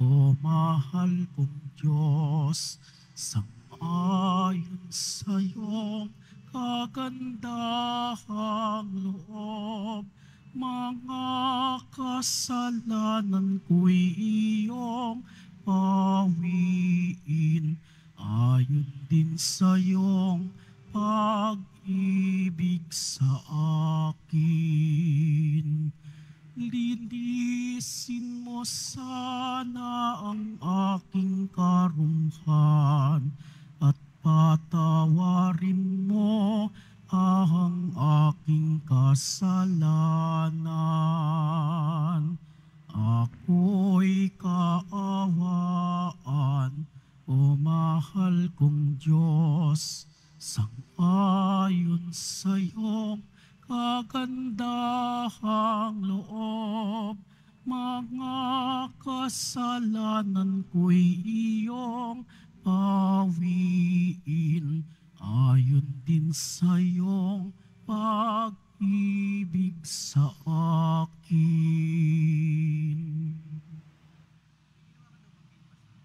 O mahal kong Diyos, sangayon sa iyong kagandahang loob, mga kasalanan ko'y iyong pawiin ayon din sa iyong pag-ibig sa akin. Linisin mo sana ang aking karunghan at patawarin mo ang aking kasalanan. Ako'y kaawaan, o mahal kong Diyos, sang ayon sa iyong kagandahang loob, mga kasalanan ko'y iyong pawiin ayon din sa iyong pag-ibig sa akin.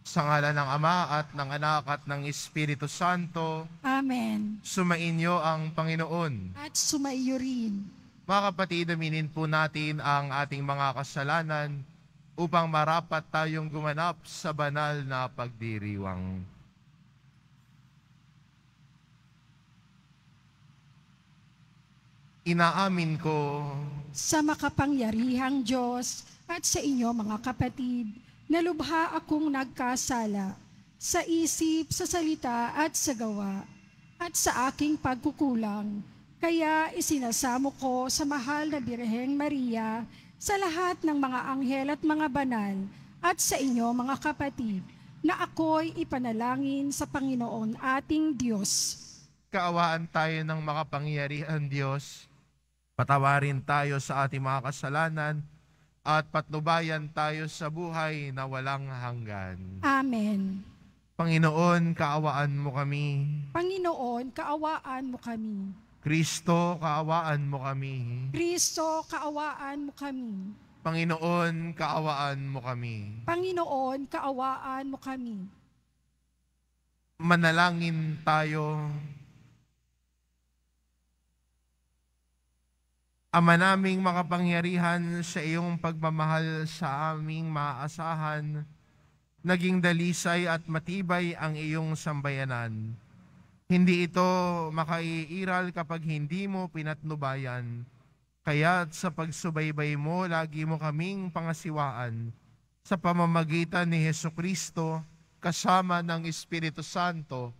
Sa ngala ng Ama at ng Anak at ng Espiritu Santo. Amen. Sumainyo ang Panginoon. At sumaiyo rin. Mga kapatid, aminin po natin ang ating mga kasalanan upang marapat tayong gumanap sa banal na pagdiriwang. Inaamin ko sa makapangyarihang Diyos at sa inyo mga kapatid nalubha akong nagkasala sa isip, sa salita at sa gawa, at sa aking pagkukulang. Kaya isinasamo ko sa mahal na Birheng Maria, sa lahat ng mga anghel at mga banal, at sa inyo mga kapatid, na ako'y ipanalangin sa Panginoon ating Diyos. Kaawaan tayo ng makapangyarihan Diyos. Patawarin tayo sa ating mga kasalanan at patnubayan tayo sa buhay na walang hanggan. Amen. Panginoon, kaawaan mo kami. Panginoon, kaawaan mo kami. Kristo, kaawaan mo kami. Kristo, kaawaan mo kami. Panginoon, kaawaan mo kami. Panginoon, kaawaan mo kami. Manalangin tayo. Ama naming makapangyarihan sa iyong pagmamahal sa aming maaasahan, naging dalisay at matibay ang iyong sambayanan. Hindi ito makaiiral kapag hindi mo pinatnubayan. Kaya't sa pagsubaybay mo, lagi mo kaming pangasiwaan sa pamamagitan ni Heso Kristo kasama ng Espiritu Santo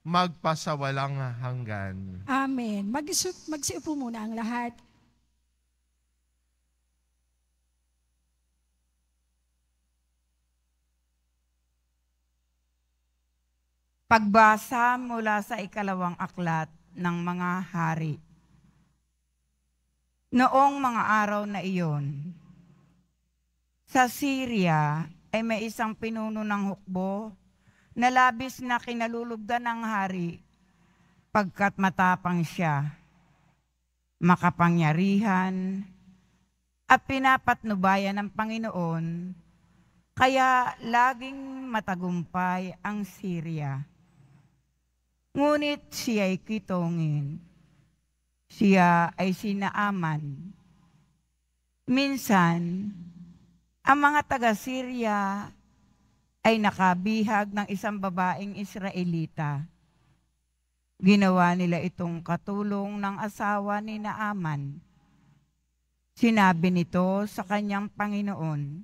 magpasawalang hanggan. Amen. Mag-isiupo muna ang lahat. Pagbasa mula sa ikalawang aklat ng mga hari. Noong mga araw na iyon, sa Syria ay may isang pinuno ng hukbo na labis na kinalulugdan ng hari pagkat matapang siya, makapangyarihan, at pinapatnubayan ng Panginoon, kaya laging matagumpay ang Syria. Ngunit siya'y kitongin. Siya ay sinaaman. Minsan, ang mga taga-Syria ay nakabihag ng isang babaeng Israelita. Ginawa nila itong katulong ng asawa ni Naaman. Sinabi nito sa kanyang Panginoon,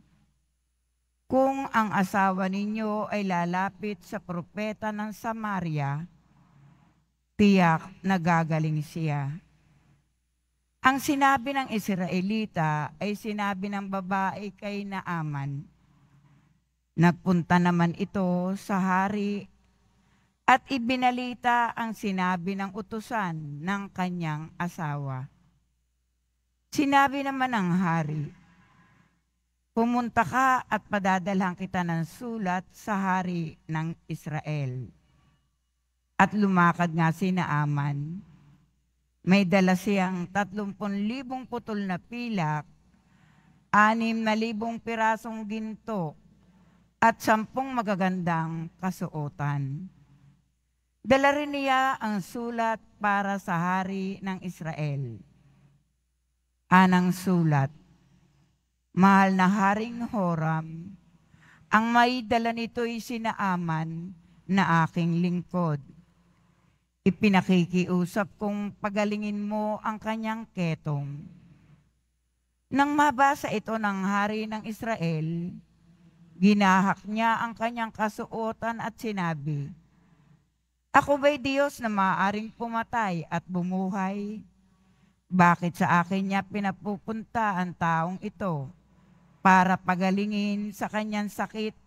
Kung ang asawa ninyo ay lalapit sa propeta ng Samaria, tiyak na siya. Ang sinabi ng Israelita ay sinabi ng babae kay Naaman. Nagpunta naman ito sa hari at ibinalita ang sinabi ng utusan ng kanyang asawa. Sinabi naman ng hari, Pumunta ka at padadalhan kita ng sulat sa hari ng Israel at lumakad nga si Naaman. May dala siyang 30,000 putol na pilak, 6,000 pirasong ginto, at 10 magagandang kasuotan. Dala rin niya ang sulat para sa hari ng Israel. Anang sulat, mahal na haring Horam, ang may dala nito'y sinaaman na aking lingkod ipinakikiusap kung pagalingin mo ang kanyang ketong. Nang mabasa ito ng hari ng Israel, ginahak niya ang kanyang kasuotan at sinabi, Ako ba'y Diyos na maaaring pumatay at bumuhay? Bakit sa akin niya pinapupunta ang taong ito para pagalingin sa kanyang sakit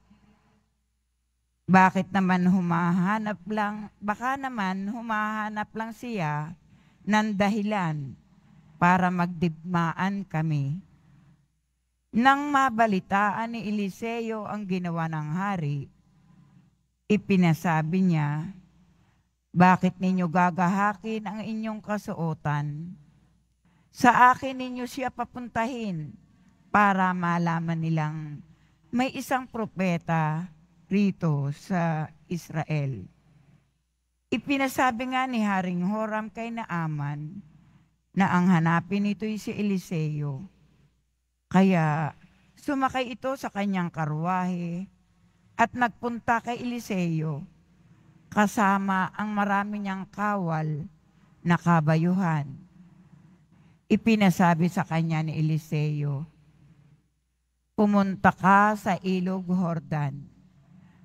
bakit naman humahanap lang, baka naman humahanap lang siya ng dahilan para magdigmaan kami. Nang mabalitaan ni Eliseo ang ginawa ng hari, ipinasabi niya, bakit ninyo gagahakin ang inyong kasuotan? Sa akin ninyo siya papuntahin para malaman nilang may isang propeta rito sa Israel. Ipinasabi nga ni Haring Horam kay Naaman na ang hanapin nito'y si Eliseo. Kaya sumakay ito sa kanyang karwahe at nagpunta kay Eliseo kasama ang marami niyang kawal na kabayuhan. Ipinasabi sa kanya ni Eliseo, Pumunta ka sa ilog Hordan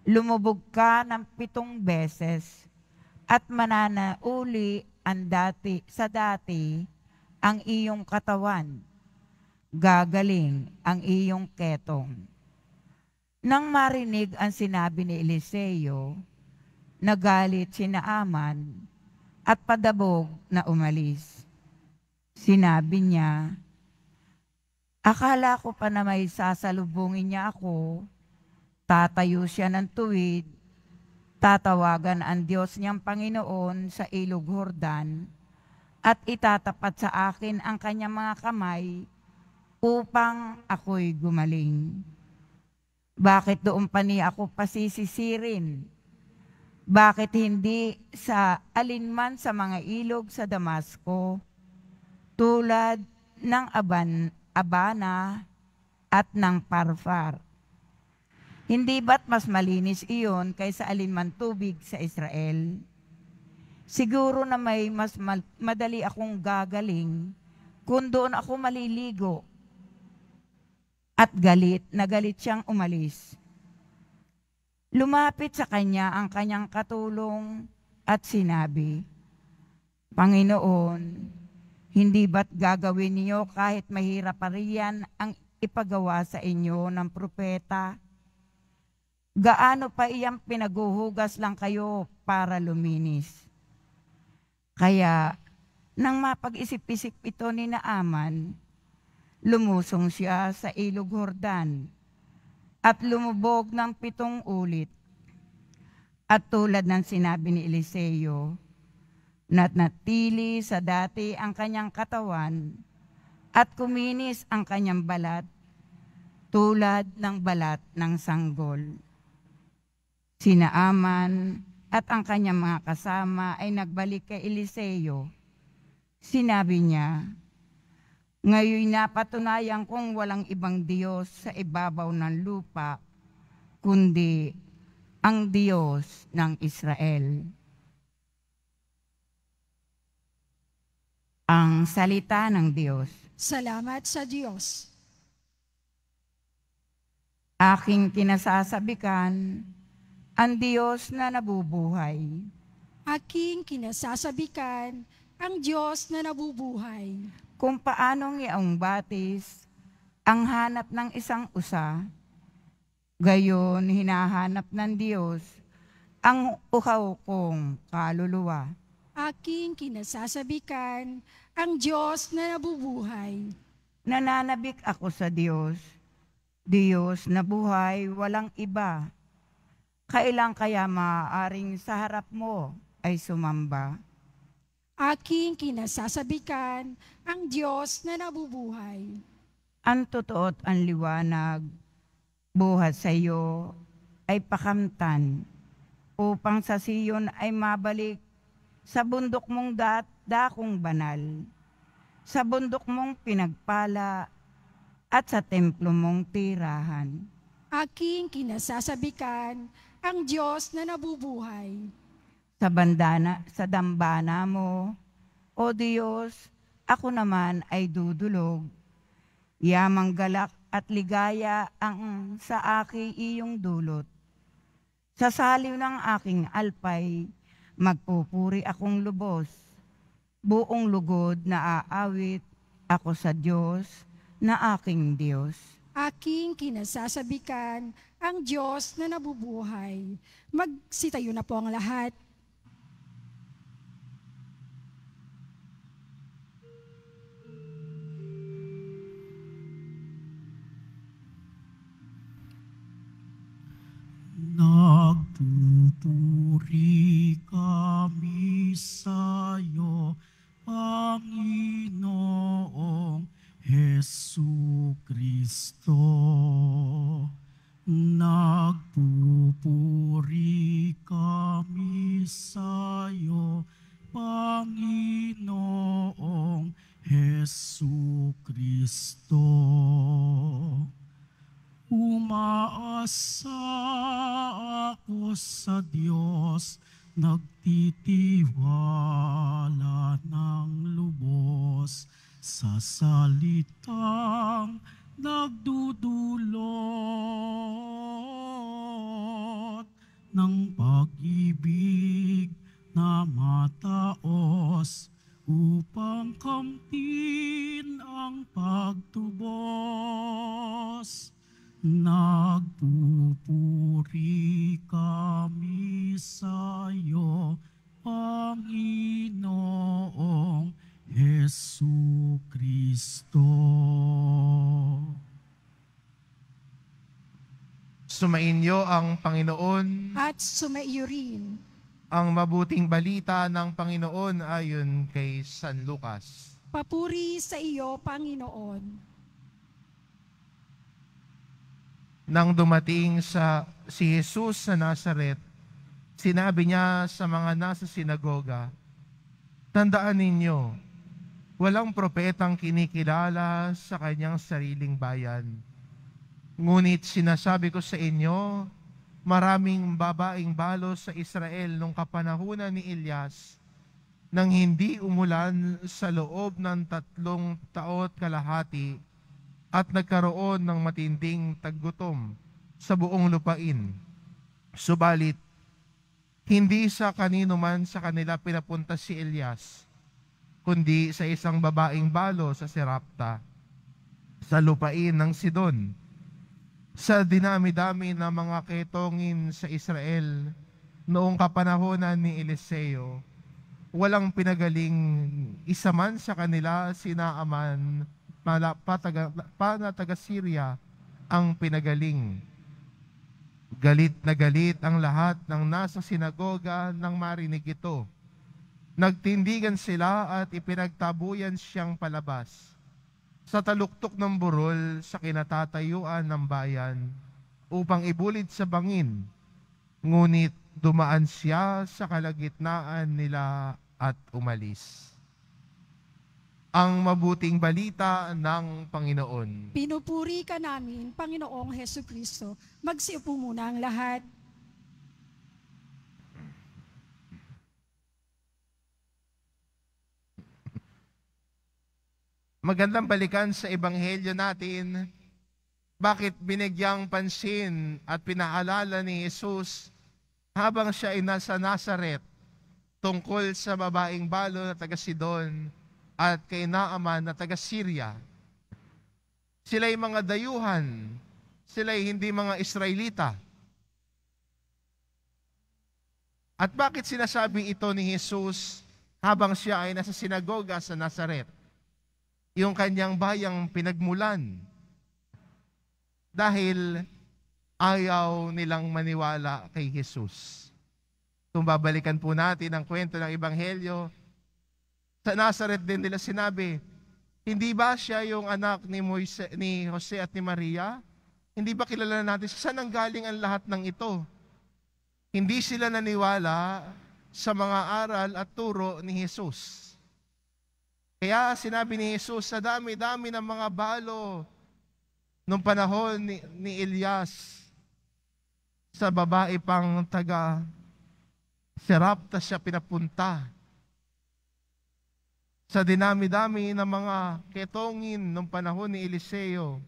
lumubog ka ng pitong beses at mananauli ang dati, sa dati ang iyong katawan. Gagaling ang iyong ketong. Nang marinig ang sinabi ni Eliseo, nagalit si Naaman at padabog na umalis. Sinabi niya, Akala ko pa na may sasalubungin niya ako Tatayo siya ng tuwid, tatawagan ang Diyos niyang Panginoon sa ilog Hordan, at itatapat sa akin ang kanyang mga kamay upang ako'y gumaling. Bakit doon pa niya ako pasisisirin? Bakit hindi sa alinman sa mga ilog sa Damasco, tulad ng aban, Abana at ng Parfar? Hindi ba't mas malinis iyon kaysa alinman tubig sa Israel? Siguro na may mas madali akong gagaling kung doon ako maliligo. At galit, nagalit siyang umalis. Lumapit sa kanya ang kanyang katulong at sinabi, Panginoon, hindi ba't gagawin niyo kahit mahirap pa riyan ang ipagawa sa inyo ng propeta gaano pa iyang pinaguhugas lang kayo para luminis. Kaya, nang mapag-isip-isip ito ni Naaman, lumusong siya sa ilog Hordan at lumubog ng pitong ulit. At tulad ng sinabi ni Eliseo, natnatili sa dati ang kanyang katawan at kuminis ang kanyang balat tulad ng balat ng sanggol. Sina Aman at ang kanyang mga kasama ay nagbalik kay Eliseo. Sinabi niya, Ngayon napatunayan kong walang ibang Diyos sa ibabaw ng lupa, kundi ang Diyos ng Israel. Ang salita ng Diyos. Salamat sa Diyos. Aking kinasasabikan, ang Diyos na nabubuhay. Aking kinasasabikan ang Diyos na nabubuhay. Kung paanong iyong batis, ang hanap ng isang usa, gayon hinahanap ng Diyos ang uhaw kong kaluluwa. Aking kinasasabikan ang Diyos na nabubuhay. Nananabik ako sa Diyos, Diyos na buhay, walang iba kailan kaya maaaring sa harap mo ay sumamba? Aking kinasasabikan ang Diyos na nabubuhay. Ang totoo't ang liwanag, buhat sa iyo ay pakamtan upang sa siyon ay mabalik sa bundok mong dat dakong banal, sa bundok mong pinagpala at sa templo mong tirahan. Aking kinasasabikan ang Diyos na nabubuhay. Sa, bandana, sa dambana mo, O Diyos, ako naman ay dudulog. Yamang galak at ligaya ang sa aki iyong dulot. Sa saliw ng aking alpay, magpupuri akong lubos. Buong lugod na aawit ako sa Diyos na aking Diyos. Aking kinasasabikan ang Diyos na nabubuhay. Magsitayo na po ang lahat. Nagpupuri kami sa'yo, Panginoong Hesu Kristo. Nagpupuri kami sa iyo, Panginoong Heso Kristo. Umaasa ako sa Diyos, nagtitiwala ng lubos sa salitang nagdudulot ng pag-ibig na mataos iyo ang Panginoon. At sumaiyo rin. Ang mabuting balita ng Panginoon ayon kay San Lucas. Papuri sa iyo, Panginoon. Nang dumating sa si Jesus sa Nazareth, sinabi niya sa mga nasa sinagoga, Tandaan ninyo, walang propetang kinikilala sa kanyang sariling bayan Ngunit sinasabi ko sa inyo, maraming babaing balo sa Israel nung kapanahunan ni Elias nang hindi umulan sa loob ng tatlong taot kalahati at nagkaroon ng matinding taggutom sa buong lupain. Subalit, hindi sa kanino man sa kanila pinapunta si Elias, kundi sa isang babaing balo sa Serapta, sa lupain ng Sidon sa dinami-dami ng mga ketongin sa Israel noong kapanahonan ni Eliseo, walang pinagaling isa man sa kanila sinaaman mala pataga, pana taga Syria ang pinagaling. Galit na galit ang lahat ng nasa sinagoga nang marinig ito. Nagtindigan sila at ipinagtabuyan siyang palabas sa taluktok ng burol sa kinatatayuan ng bayan upang ibulid sa bangin. Ngunit dumaan siya sa kalagitnaan nila at umalis. Ang mabuting balita ng Panginoon. Pinupuri ka namin, Panginoong Heso Kristo. Magsiupo muna ang lahat. Magandang balikan sa Ebanghelyo natin, bakit binigyang pansin at pinaalala ni Jesus habang siya ay nasa Nazareth tungkol sa babaeng balo na taga Sidon at kay Naaman na taga Syria. Sila'y mga dayuhan, sila'y hindi mga Israelita. At bakit sinasabi ito ni Jesus habang siya ay nasa sinagoga sa Nazareth? yung kanyang bayang pinagmulan. Dahil ayaw nilang maniwala kay Jesus. Kung babalikan po natin ang kwento ng Ebanghelyo, sa Nazareth din nila sinabi, hindi ba siya yung anak ni, Moise, ni Jose at ni Maria? Hindi ba kilala natin saan ang galing ang lahat ng ito? Hindi sila naniwala sa mga aral at turo ni Jesus. Kaya sinabi ni Jesus sa dami-dami ng mga balo nung panahon ni, ni Elias sa babae pang taga Serapta siya pinapunta sa dinami-dami ng mga ketongin nung panahon ni Eliseo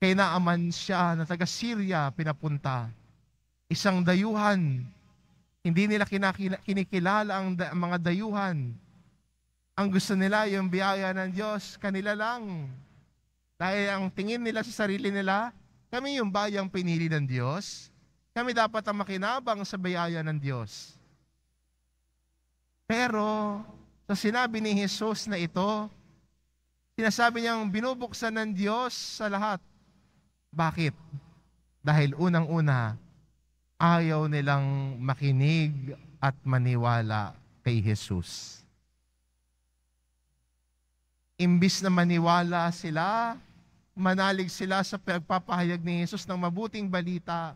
kay naaman siya na taga Syria pinapunta isang dayuhan hindi nila kinikilala ang da- mga dayuhan ang gusto nila, yung biyaya ng Diyos, kanila lang. Dahil ang tingin nila sa sarili nila, kami yung bayang pinili ng Diyos. Kami dapat ang makinabang sa biyaya ng Diyos. Pero, sa sinabi ni Jesus na ito, sinasabi niyang binubuksan ng Diyos sa lahat. Bakit? Dahil unang-una, ayaw nilang makinig at maniwala kay Jesus. Imbis na maniwala sila, manalig sila sa pagpapahayag ni Jesus ng mabuting balita,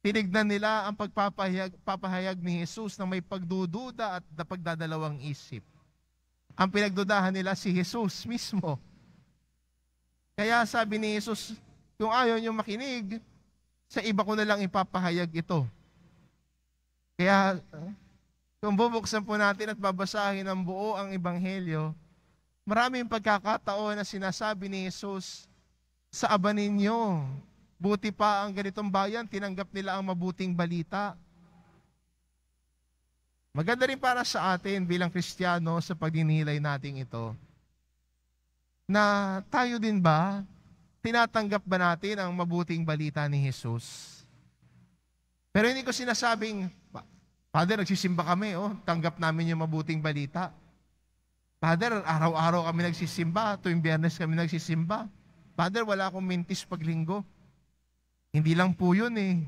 Tinignan nila ang pagpapahayag papahayag ni Jesus na may pagdududa at napagdadalawang isip. Ang pinagdudahan nila si Jesus mismo. Kaya sabi ni Jesus, kung ayaw niyo makinig, sa iba ko na lang ipapahayag ito. Kaya kung bubuksan po natin at babasahin ang buo ang Ebanghelyo, Maraming pagkakataon na sinasabi ni Jesus, sa aban ninyo, buti pa ang ganitong bayan, tinanggap nila ang mabuting balita. Maganda rin para sa atin bilang Kristiyano sa pagdinilay natin ito na tayo din ba, tinatanggap ba natin ang mabuting balita ni Jesus? Pero hindi ko sinasabing, Father, nagsisimba kami, oh, tanggap namin yung mabuting balita. Father, araw-araw kami nagsisimba. Tuwing biyernes kami nagsisimba. Father, wala akong mintis paglinggo. Hindi lang po yun eh.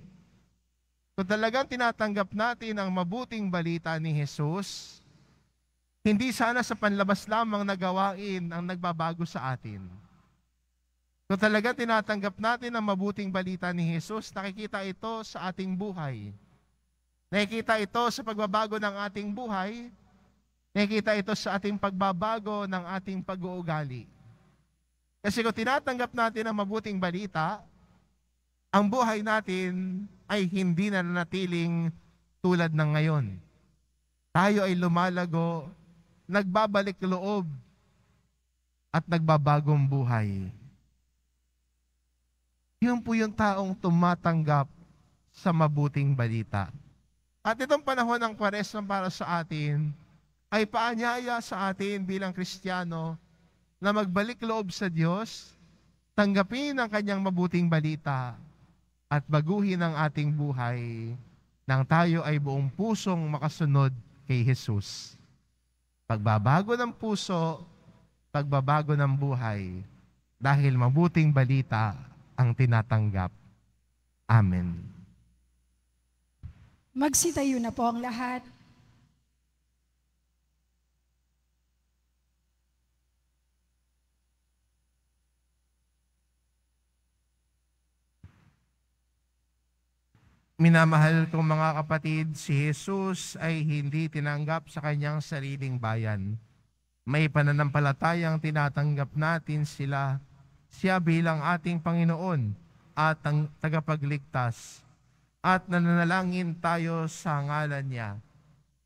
Kung talagang tinatanggap natin ang mabuting balita ni Jesus, hindi sana sa panlabas lamang na gawain ang nagbabago sa atin. Kung talagang tinatanggap natin ang mabuting balita ni Jesus, nakikita ito sa ating buhay. Nakikita ito sa pagbabago ng ating buhay Nakikita ito sa ating pagbabago ng ating pag-uugali. Kasi kung tinatanggap natin ang mabuting balita, ang buhay natin ay hindi na natiling tulad ng ngayon. Tayo ay lumalago, nagbabalik loob, at nagbabagong buhay. Yun po yung taong tumatanggap sa mabuting balita. At itong panahon ng kwaresma para sa atin, ay paanyaya sa atin bilang Kristiyano na magbalik loob sa Diyos, tanggapin ang kanyang mabuting balita at baguhin ang ating buhay nang tayo ay buong pusong makasunod kay Jesus. Pagbabago ng puso, pagbabago ng buhay, dahil mabuting balita ang tinatanggap. Amen. Magsitayo na po ang lahat. Minamahal kong mga kapatid, si Jesus ay hindi tinanggap sa kanyang sariling bayan. May pananampalatayang tinatanggap natin sila, siya bilang ating Panginoon at ang tagapagligtas. At nananalangin tayo sa ngalan niya.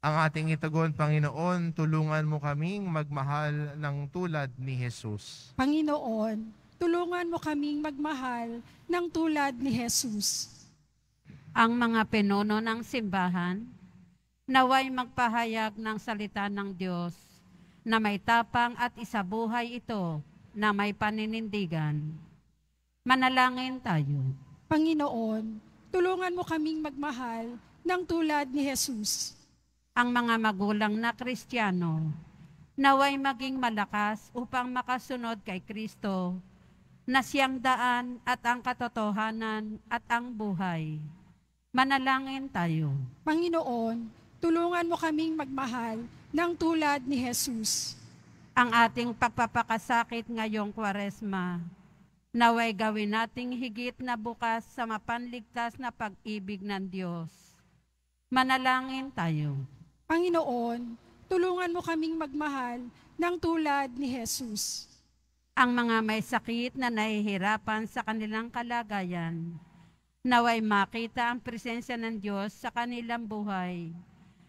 Ang ating itagon, Panginoon, tulungan mo kaming magmahal ng tulad ni Jesus. Panginoon, tulungan mo kaming magmahal ng tulad ni Jesus ang mga pinuno ng simbahan, naway magpahayag ng salita ng Diyos na may tapang at isabuhay ito na may paninindigan. Manalangin tayo. Panginoon, tulungan mo kaming magmahal ng tulad ni Jesus. Ang mga magulang na Kristiyano, naway maging malakas upang makasunod kay Kristo na siyang daan at ang katotohanan at ang buhay. Manalangin tayo. Panginoon, tulungan mo kaming magmahal ng tulad ni Jesus. Ang ating pagpapakasakit ngayong kwaresma, naway gawin nating higit na bukas sa mapanligtas na pag-ibig ng Diyos. Manalangin tayo. Panginoon, tulungan mo kaming magmahal ng tulad ni Jesus. Ang mga may sakit na nahihirapan sa kanilang kalagayan, naway makita ang presensya ng Diyos sa kanilang buhay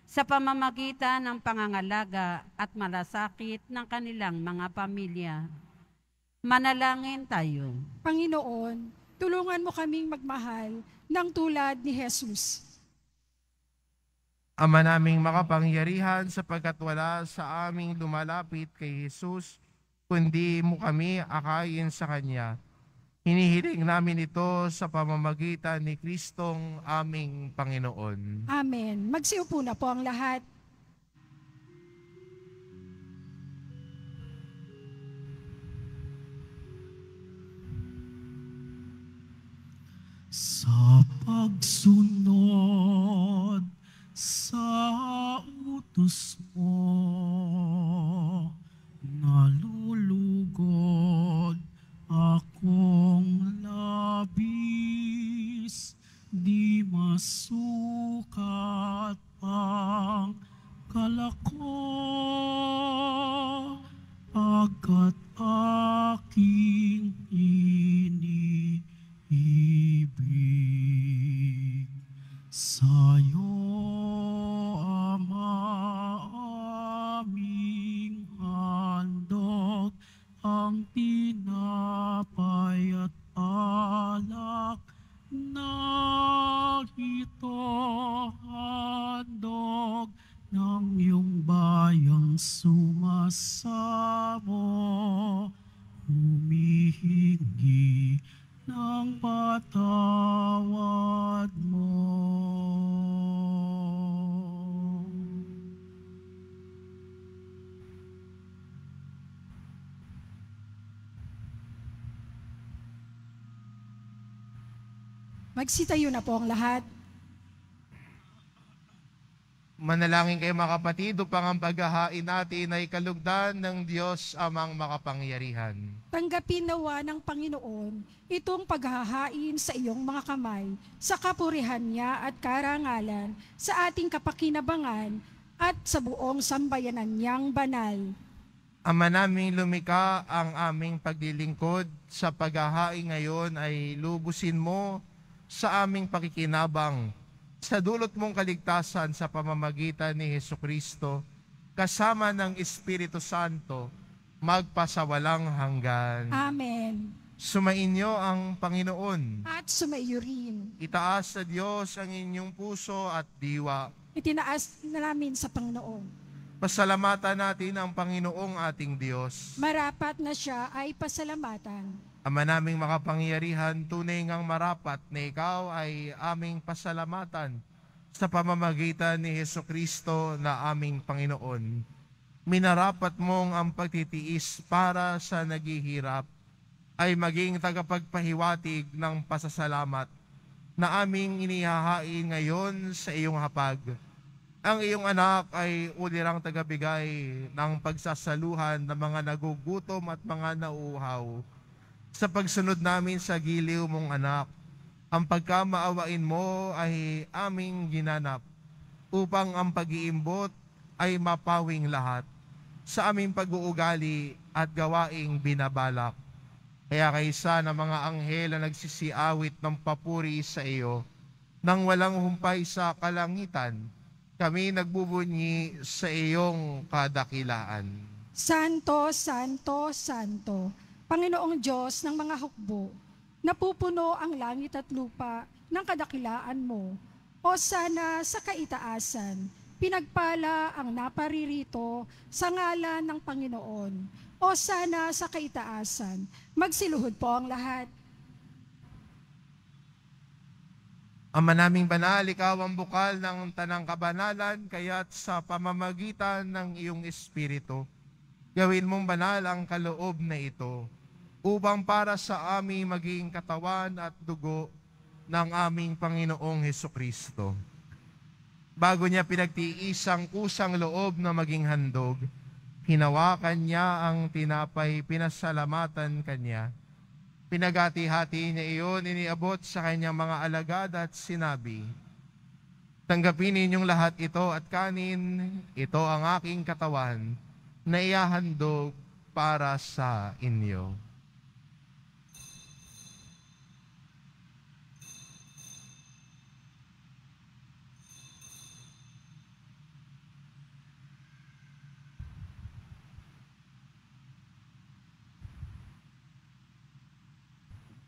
sa pamamagitan ng pangangalaga at malasakit ng kanilang mga pamilya. Manalangin tayo. Panginoon, tulungan mo kaming magmahal ng tulad ni Jesus. Ama naming makapangyarihan sapagkat wala sa aming lumalapit kay Jesus, kundi mo kami akayin sa Kanya Hinihiling namin ito sa pamamagitan ni Kristong aming Panginoon. Amen. Magsiupo na po ang lahat. Magsitayo na po ang lahat. Manalangin kayo mga kapatid upang ang paghahain natin ay kalugdan ng Diyos amang makapangyarihan. Tanggapin nawa ng Panginoon itong paghahain sa iyong mga kamay sa kapurihan niya at karangalan sa ating kapakinabangan at sa buong sambayanan niyang banal. Ama naming lumika ang aming paglilingkod sa paghahain ngayon ay lubusin mo sa aming pakikinabang sa dulot mong kaligtasan sa pamamagitan ni Heso Kristo kasama ng Espiritu Santo magpasawalang hanggan. Amen. Sumainyo ang Panginoon. At sumaiyo rin. Itaas sa Diyos ang inyong puso at diwa. Itinaas na namin sa Panginoon. Pasalamatan natin ang Panginoong ating Diyos. Marapat na siya ay pasalamatan. Ama naming makapangyarihan, tunay ngang marapat na ikaw ay aming pasalamatan sa pamamagitan ni Heso Kristo na aming Panginoon. Minarapat mong ang pagtitiis para sa naghihirap ay maging tagapagpahiwatig ng pasasalamat na aming inihahain ngayon sa iyong hapag. Ang iyong anak ay ulirang tagabigay ng pagsasaluhan ng mga nagugutom at mga nauuhaw sa pagsunod namin sa giliw mong anak. Ang pagkamaawain mo ay aming ginanap upang ang pag-iimbot ay mapawing lahat sa aming pag-uugali at gawaing binabalak. Kaya kaysa ng mga anghel na nagsisiawit ng papuri sa iyo, nang walang humpay sa kalangitan, kami nagbubunyi sa iyong kadakilaan. Santo, Santo, Santo, Panginoong Diyos ng mga hukbo, napupuno ang langit at lupa ng kadakilaan mo. O sana sa kaitaasan, pinagpala ang naparirito sa ngalan ng Panginoon. O sana sa kaitaasan, magsiluhod po ang lahat. Ama naming banal, ikaw ang bukal ng tanang kabanalan, kaya't sa pamamagitan ng iyong Espiritu, gawin mong banal ang kaloob na ito upang para sa aming maging katawan at dugo ng aming Panginoong Heso Kristo. Bago niya pinagtiisang kusang loob na maging handog, hinawakan niya ang tinapay, pinasalamatan kanya. Pinagati-hati niya iyon, iniabot sa kanyang mga alagad at sinabi, Tanggapin ninyong lahat ito at kanin, ito ang aking katawan na iyahandog para sa inyo.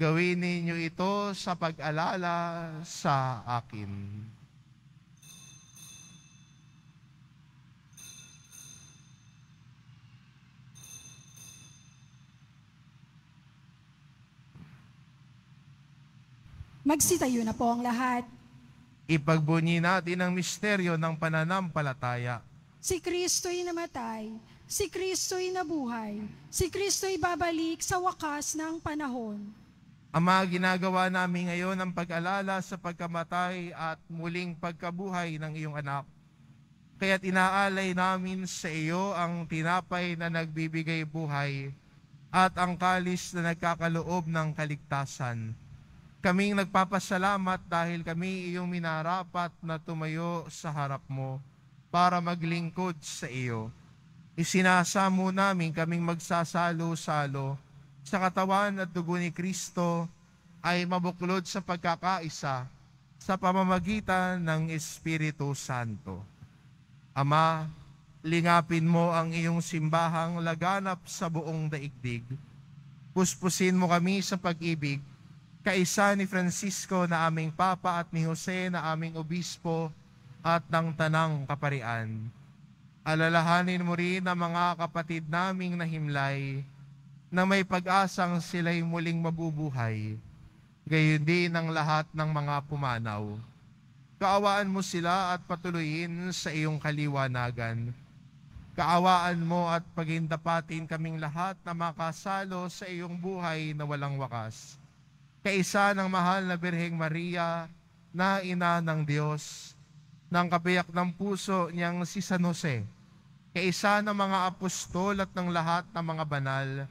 Gawin ninyo ito sa pag-alala sa akin. Magsitayo na po ang lahat. Ipagbunyi natin ang misteryo ng pananampalataya. Si Kristo'y namatay, si Kristo'y nabuhay, si Kristo'y babalik sa wakas ng panahon. Ama, ginagawa namin ngayon ang pag-alala sa pagkamatay at muling pagkabuhay ng iyong anak. Kaya't inaalay namin sa iyo ang tinapay na nagbibigay buhay at ang kalis na nagkakaloob ng kaligtasan. Kaming nagpapasalamat dahil kami iyong minarapat na tumayo sa harap mo para maglingkod sa iyo. Isinasamo namin kaming magsasalo-salo sa katawan at dugo ni Kristo ay mabuklod sa pagkakaisa sa pamamagitan ng Espiritu Santo. Ama, lingapin mo ang iyong simbahang laganap sa buong daigdig. Puspusin mo kami sa pag-ibig, kaisa ni Francisco na aming Papa at ni Jose na aming Obispo at ng Tanang Kaparian. Alalahanin mo rin ang mga kapatid naming na himlay, na may pag-asang sila'y muling mabubuhay, gayon din ang lahat ng mga pumanaw. Kaawaan mo sila at patuloyin sa iyong kaliwanagan. Kaawaan mo at pagindapatin kaming lahat na makasalo sa iyong buhay na walang wakas. Kaisa ng mahal na Birheng Maria, na ina ng Diyos, ng kabiyak ng puso niyang si San Jose, kaisa ng mga apostol at ng lahat ng mga banal,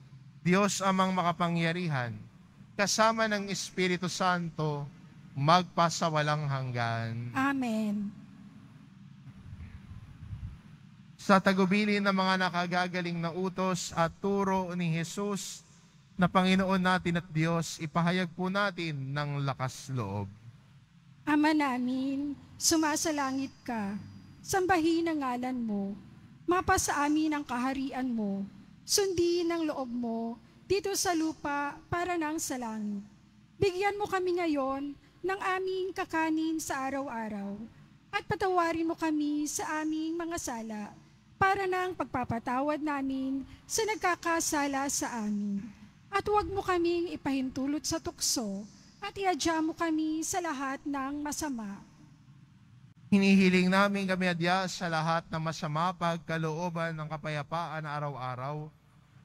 Diyos amang makapangyarihan, kasama ng Espiritu Santo, magpasawalang hanggan. Amen. Sa tagubilin ng mga nakagagaling na utos at turo ni Jesus na Panginoon natin at Diyos, ipahayag po natin ng lakas loob. Ama namin, sumasalangit ka, sambahin ang ngalan mo, mapasa amin ang kaharian mo, Sundin ng loob mo dito sa lupa para nang sa langit. Bigyan mo kami ngayon ng aming kakanin sa araw-araw at patawarin mo kami sa aming mga sala para nang pagpapatawad namin sa nagkakasala sa amin. At huwag mo kaming ipahintulot sa tukso at iadya mo kami sa lahat ng masama. Hinihiling namin kami adya sa lahat ng masama pagkalooban ng kapayapaan araw-araw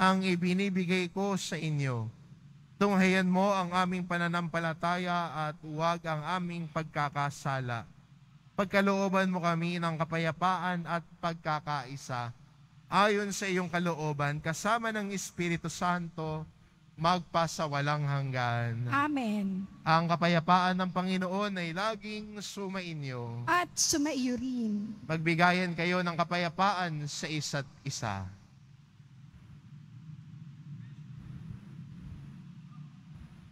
ang ibinibigay ko sa inyo. Tunghayan mo ang aming pananampalataya at huwag ang aming pagkakasala. Pagkalooban mo kami ng kapayapaan at pagkakaisa. Ayon sa iyong kalooban, kasama ng Espiritu Santo, magpasawalang hanggan. Amen. Ang kapayapaan ng Panginoon ay laging sumainyo. At sumaiyo rin. Magbigayan kayo ng kapayapaan sa isa't isa.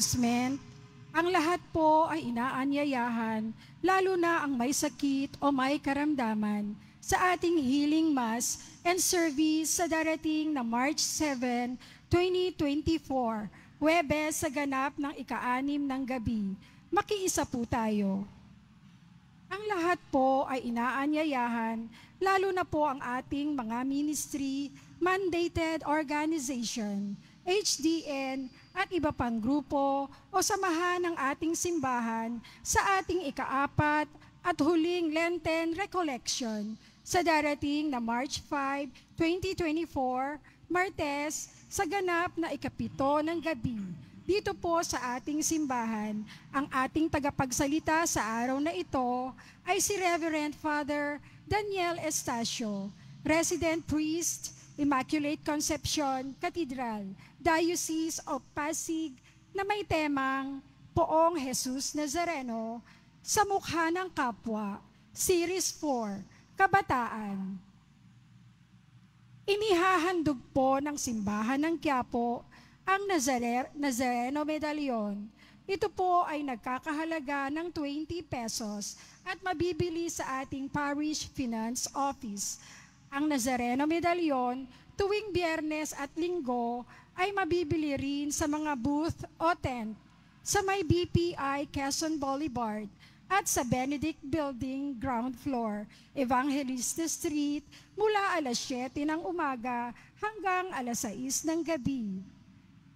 advancement, ang lahat po ay inaanyayahan, lalo na ang may sakit o may karamdaman, sa ating healing mass and service sa darating na March 7, 2024, Huwebes sa ganap ng ika-anim ng gabi. Makiisa po tayo. Ang lahat po ay inaanyayahan, lalo na po ang ating mga ministry, mandated organization, HDN, at iba pang grupo o samahan ng ating simbahan sa ating ikaapat at huling Lenten Recollection sa darating na March 5, 2024, Martes, sa ganap na ikapito ng gabi. Dito po sa ating simbahan, ang ating tagapagsalita sa araw na ito ay si Reverend Father Daniel Estacio, Resident Priest Immaculate Conception Cathedral, Diocese of Pasig, na may temang Poong Jesus Nazareno sa mukha ng kapwa, Series 4, Kabataan. Inihahandog po ng simbahan ng Quiapo ang Nazarer, Nazareno Medallion. Ito po ay nagkakahalaga ng 20 pesos at mabibili sa ating parish finance office ang Nazareno Medallion tuwing biyernes at linggo ay mabibili rin sa mga booth o tent sa may BPI Quezon Boulevard at sa Benedict Building ground floor, Evangelista Street, mula alas 7 ng umaga hanggang alas 6 ng gabi.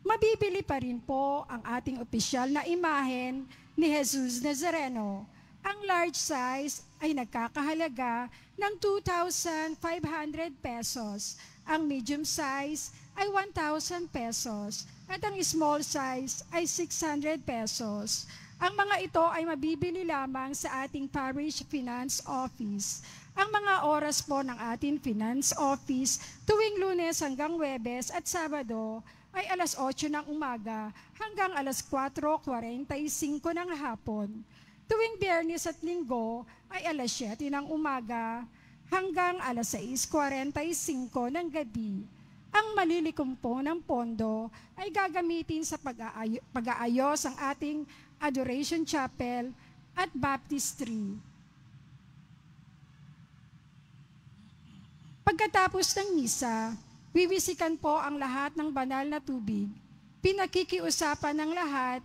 Mabibili pa rin po ang ating opisyal na imahen ni Jesus Nazareno ang large size ay nagkakahalaga ng 2,500 pesos. Ang medium size ay 1,000 pesos at ang small size ay 600 pesos. Ang mga ito ay mabibili lamang sa ating parish finance office. Ang mga oras po ng ating finance office tuwing lunes hanggang webes at sabado ay alas 8 ng umaga hanggang alas 4.45 ng hapon. Tuwing biyernes at linggo ay alas 7 ng umaga hanggang alas 6.45 ng gabi. Ang malilikom po ng pondo ay gagamitin sa pag pag-aayos ang ating Adoration Chapel at Baptistry. Pagkatapos ng misa, wiwisikan po ang lahat ng banal na tubig. Pinakikiusapan ng lahat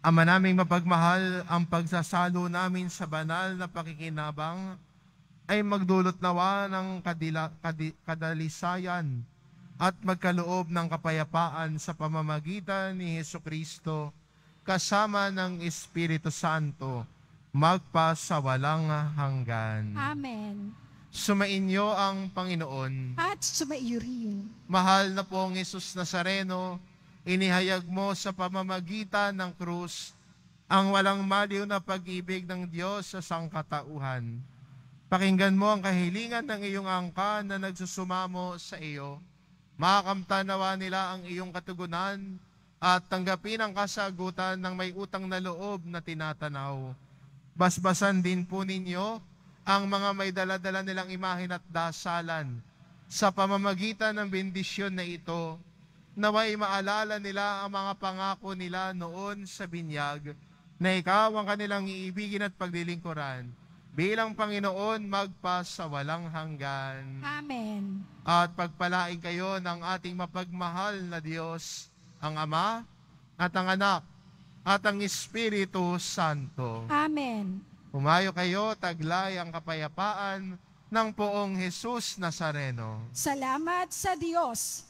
Ama naming mapagmahal, ang pagsasalo namin sa banal na pakikinabang ay magdulot nawa ng kadila, kadi, kadalisayan at magkaloob ng kapayapaan sa pamamagitan ni Heso Kristo kasama ng Espiritu Santo magpa sa walang hanggan. Amen. Sumainyo ang Panginoon. At sumaiyo rin. Mahal na pong Yesus Nazareno, Inihayag mo sa pamamagitan ng krus ang walang maliw na pag-ibig ng Diyos sa sangkatauhan. Pakinggan mo ang kahilingan ng iyong angka na nagsusumamo sa iyo. Makakamtanawa nila ang iyong katugunan at tanggapin ang kasagutan ng may utang na loob na tinatanaw. Basbasan din po ninyo ang mga may daladala nilang imahin at dasalan sa pamamagitan ng bendisyon na ito naway maalala nila ang mga pangako nila noon sa binyag na ikaw ang kanilang iibigin at paglilingkuran bilang Panginoon magpa sa walang hanggan. Amen. At pagpalain kayo ng ating mapagmahal na Diyos, ang Ama at ang Anak at ang Espiritu Santo. Amen. Umayo kayo, taglay ang kapayapaan ng poong Jesus Nazareno. Salamat sa Diyos.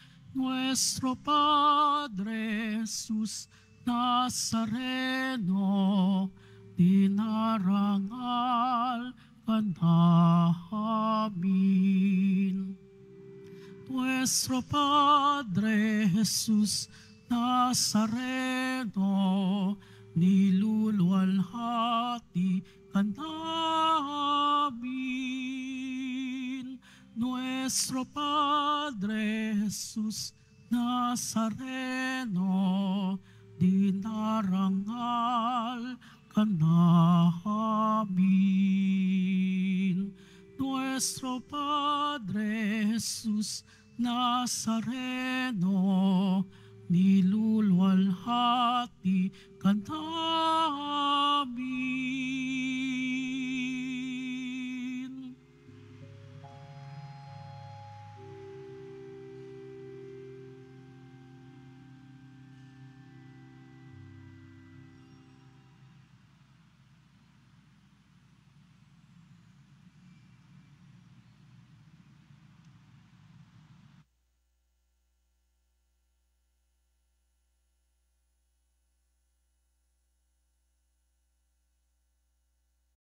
nuestro Padre Jesús Nazareno, dinarangal ka Nuestro Padre Jesús Nazareno, nilulualhati hati nuestro Padre Jesús Nazareno, dinarangal ka namin. Nuestro Padre Jesus Nazareno, nilulwalhati ka namin.